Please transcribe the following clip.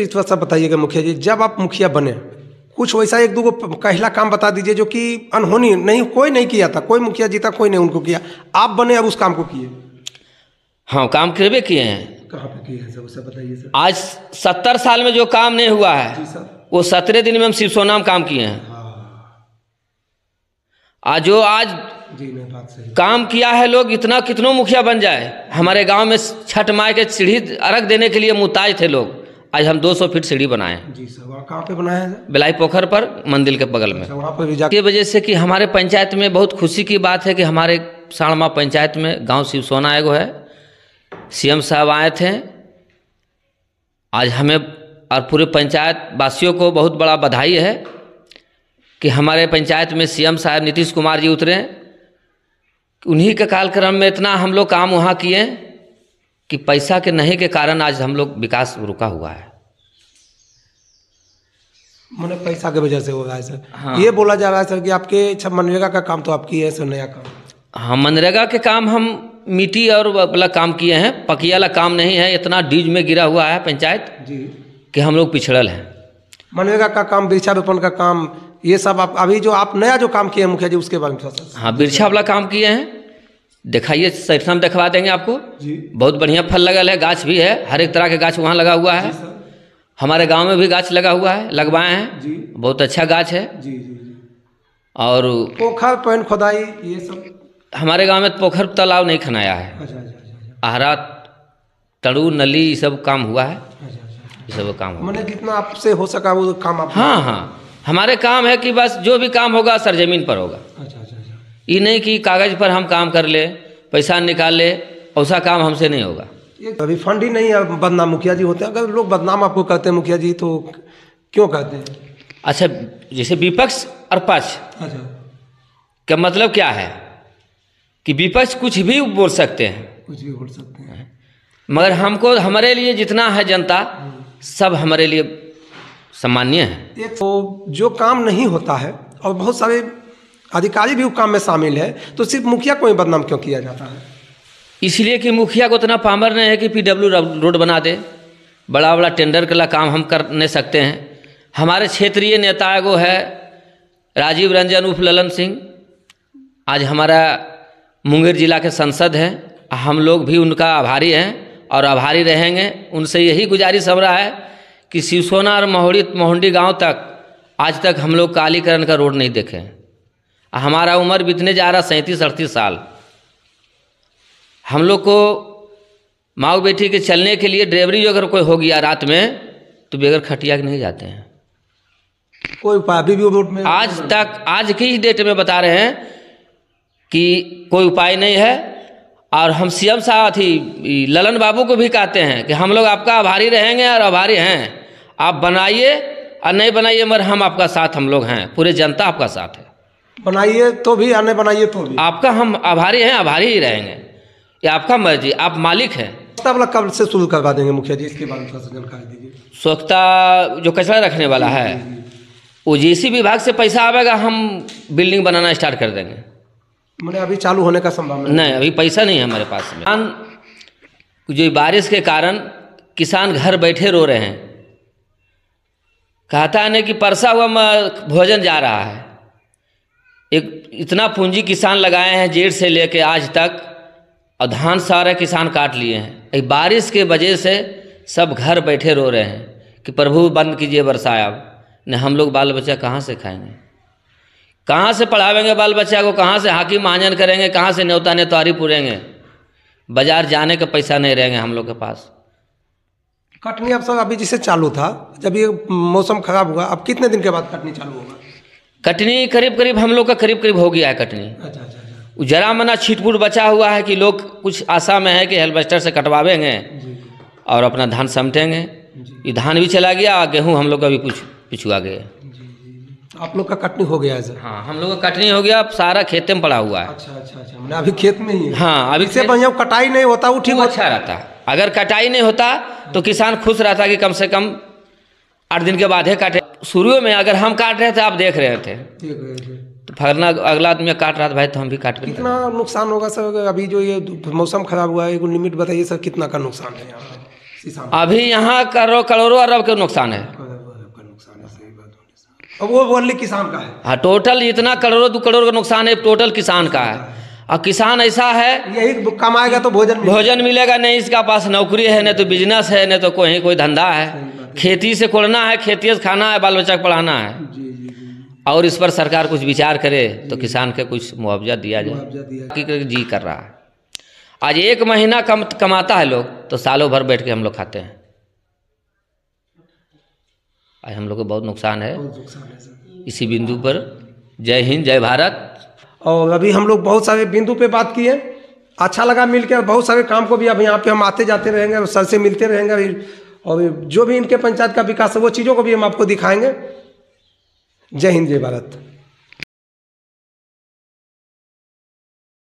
थोड़ा सा बताइएगा मुखिया जी जब आप मुखिया बने कुछ वैसा एक दो को पहला काम बता दीजिए जो कि अनहोनी नहीं कोई नहीं किया था कोई मुखिया जीता कोई नहीं उनको किया आप बने अब उस काम को किए हाँ काम किए हैं कहाँ पे किए हैं सर आज सत्तर साल में जो काम नहीं हुआ है वो सत्रह दिन में हम शिव सोनाम काम किए हैं हाँ। आज जो आज काम किया है लोग इतना कितनों मुखिया बन जाए हमारे गांव में छठ माई के सीढ़ी अर्घ देने के लिए मुताज थे लोग आज हम 200 फीट सीढ़ी बनाए जी सर कहाँ पे बनाए बिलाई पोखर पर मंदिर के बगल में अच्छा, वहाँ वजह से कि हमारे पंचायत में बहुत खुशी की बात है कि हमारे साणमा पंचायत में गांव शिवसोना एगो है सीएम साहब आए थे आज हमें और पूरे पंचायत वासियों को बहुत बड़ा बधाई है कि हमारे पंचायत में सीएम साहब नीतीश कुमार जी उतरे उन्हीं के कालक्रम में इतना हम लोग काम वहाँ किए कि पैसा के नहीं के कारण आज हम लोग विकास रुका हुआ है मैंने पैसा के वजह से हो रहा है सर हाँ। ये बोला जा रहा है सर कि आपके अच्छा मनरेगा का काम तो आप किए हैं सर नया काम हाँ मनरेगा के काम हम मिट्टी और वाला काम किए हैं पकिया वाला काम नहीं है इतना डीज में गिरा हुआ है पंचायत जी कि हम लोग पिछड़ल हैं मनरेगा का काम वृक्षारोपण का काम ये सब आप अभी जो आप नया जो काम किए मुखिया जी उसके बारे में हाँ वृक्षा वाला काम किए हैं दिखाइए सैमसम दिखवा देंगे आपको जी बहुत बढ़िया फल लगल है गाछ भी है हर एक तरह के गाछ वहाँ लगा हुआ है हमारे गांव में भी गाछ लगा हुआ है लगवाए हैं जी बहुत अच्छा गाछ है जी जी, जी। और पोखर पैन खुदाई ये सब हमारे गांव में पोखर तालाब नहीं खनाया है अच्छा, अच्छा, अच्छा, आहरा तड़ू नली ये सब काम हुआ है ये सब काम मैंने जितना आपसे हो सका वो काम आप हाँ हाँ हमारे काम है कि बस जो भी काम होगा सर जमीन पर होगा अच्छा ये नहीं कि कागज पर हम काम कर ले पैसा निकाल ले ऐसा काम हमसे नहीं होगा अभी फंड ही नहीं है बदनाम मुखिया जी होते हैं अगर लोग बदनाम आपको कहते हैं मुखिया जी तो क्यों कहते हैं अच्छा जैसे विपक्ष और पक्ष अच्छा का मतलब क्या है कि विपक्ष कुछ भी बोल सकते हैं कुछ भी बोल सकते हैं मगर हमको हमारे लिए जितना है जनता सब हमारे लिए सम्मान्य है एक तो जो काम नहीं होता है और बहुत सारे अधिकारी भी काम में शामिल है तो सिर्फ मुखिया को ही बदनाम क्यों किया जाता है इसलिए कि मुखिया को इतना पामर नहीं है कि पीडब्ल्यू रोड बना दे बड़ा बड़ा टेंडर का काम हम कर नहीं सकते हैं हमारे क्षेत्रीय नेता एगो है राजीव रंजन उर्फ ललन सिंह आज हमारा मुंगेर जिला के संसद हैं हम लोग भी उनका आभारी हैं और आभारी रहेंगे उनसे यही गुजारिश हो रहा है कि शिवसोना और मोहड़ी मोहंडी गांव तक आज तक हम लोग कालीकरण का रोड नहीं देखे हमारा उम्र बीतने जा रहा सैंतीस अड़तीस साल हम लोग को माओ बेटी के चलने के लिए ड्राइवरी अगर कोई हो गया रात में तो बगैर खटिया के नहीं जाते हैं कोई उपाधि भी रोड में आज तक आज की ही डेट में बता रहे हैं कि कोई उपाय नहीं है और हम सीएम साहब अथी ललन बाबू को भी कहते हैं कि हम लोग आपका आभारी रहेंगे और आभारी हैं आप बनाइए और नहीं बनाइए मगर हम आपका साथ हम लोग हैं पूरे जनता आपका साथ है बनाइए तो भी आने बनाइए तो भी आपका हम आभारी हैं आभारी ही रहेंगे ये आपका मर्जी आप मालिक हैं वाला कब से शुरू करवा देंगे मुखिया जी इसके बारे में थोड़ा सा जानकारी दीजिए स्वच्छता जो कचरा रखने वाला है वो जी विभाग से पैसा आवेगा हम बिल्डिंग बनाना स्टार्ट कर देंगे मैंने अभी चालू होने का संभावना नहीं अभी पैसा नहीं है हमारे पास में जो बारिश के कारण किसान घर बैठे रो रहे हैं कहता है ना कि परसा हुआ भोजन जा रहा है एक इतना पूंजी किसान लगाए हैं जेठ से लेके आज तक और धान सारा किसान काट लिए हैं बारिश के वजह से सब घर बैठे रो रहे हैं कि प्रभु बंद कीजिए वर्षा अब नहीं हम लोग बाल बच्चा कहाँ से खाएंगे कहाँ से पढ़ावेंगे बाल बच्चा को कहाँ से हाकी महाजन करेंगे कहाँ से न्योता नेतारी पूरेंगे बाजार जाने का पैसा नहीं रहेंगे हम लोग के पास कटनी अब सब अभी जिसे चालू था जब ये मौसम खराब हुआ अब कितने दिन के बाद कटनी चालू होगा कटनी करीब करीब हम लोग का करीब करीब हो गया है कटनी अच्छा, अच्छा, अच्छा। जरा मना छिटपुट बचा हुआ है कि लोग कुछ आशा में है कि हेलबस्टर से कटवावेंगे और अपना धान समटेंगे ये धान भी चला गया और गेहूँ हम लोग का भी कुछ पिछुआ गया तो आप लोग का कटनी हो गया है हाँ हम लोग का कटनी हो गया अब सारा खेत में पड़ा हुआ है अच्छा अच्छा अच्छा अभी खेत में ही है हाँ अभी बढ़िया कटाई नहीं होता वो ठीक अच्छा रहता अगर कटाई नहीं होता तो किसान खुश रहता कि कम से कम आठ दिन के बाद ही काटे शुरू में अगर हम काट रहे थे आप देख रहे थे तो फरना अगला आदमी काट रहा था भाई तो हम भी काट रहे कितना नुकसान होगा सर अभी जो ये मौसम खराब हुआ है लिमिट बताइए सर कितना का नुकसान है अभी यहाँ करो करोड़ों अरब का नुकसान है अब वो ओनली किसान का है हाँ टोटल इतना करोड़ों दो करोड़ का नुकसान है टोटल किसान का है और किसान ऐसा है यही कमाएगा तो भोजन भोजन मिलेगा नहीं इसका पास नौकरी है नहीं तो बिजनेस है नहीं तो कोई कोई धंधा है खेती से कोड़ना है खेती से खाना है बाल बच्चा को पढ़ाना है और इस पर सरकार कुछ विचार करे तो किसान के कुछ मुआवजा दिया जाए जी कर रहा है आज एक महीना कम कमाता है लोग तो सालों भर बैठ के हम लोग खाते हैं आज हम लोग को बहुत नुकसान है इसी बिंदु पर जय हिंद जय भारत और अभी हम लोग बहुत सारे बिंदु पे बात किए अच्छा लगा मिलकर बहुत सारे काम को भी अब यहाँ पे हम आते जाते रहेंगे सर से मिलते रहेंगे और जो भी इनके पंचायत का विकास है वो चीज़ों को भी हम आपको दिखाएंगे जय हिंद जय भारत